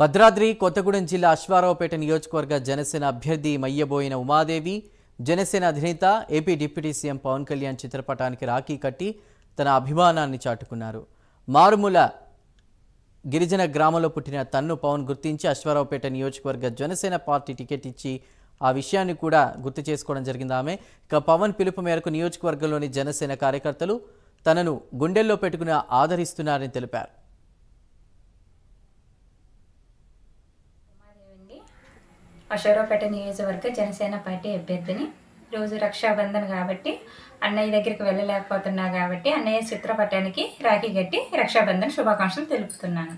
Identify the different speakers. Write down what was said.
Speaker 1: భద్రాద్రి కొత్తగూడెం జిల్లా అశ్వారావుపేట నియోజకవర్గ జనసేన అభ్యర్థి మయ్యబోయిన ఉమాదేవి జనసేన అధినేత AP deputy CM Pawan Kalyan చిత్రపటానికి రాఖీ కట్టి తన అభిమానాన్ని చాటుకున్నారు మారుమూల గిరిజన గ్రామంలో పుట్టిన తన్ను పవన్ గుర్తించి అశ్వారావుపేట నియోజకవర్గ జనసేన పార్టీ టికెట్ ఇచ్చి ఆ విషయాన్ని కూడా గుర్తు చేసుకోవడం జరిగింది ఆమె ఇక పవన్ పిలుపు మేరకు నియోజకవర్గంలోని జనసేన కార్యకర్తలు తనను గుండెల్లో పెట్టుకుని ఆదరిస్తున్నారని తెలిపారు
Speaker 2: అశోరావుపేట నియోజకవర్గ జనసేన పార్టీ అభ్యర్థిని రోజు రక్షాబంధన్ కాబట్టి అన్నయ్య దగ్గరికి వెళ్ళలేకపోతున్నా కాబట్టి అన్నయ్య చిత్రపటానికి రాఖీ కట్టి రక్షాబంధన్ శుభాకాంక్షలు తెలుపుతున్నాను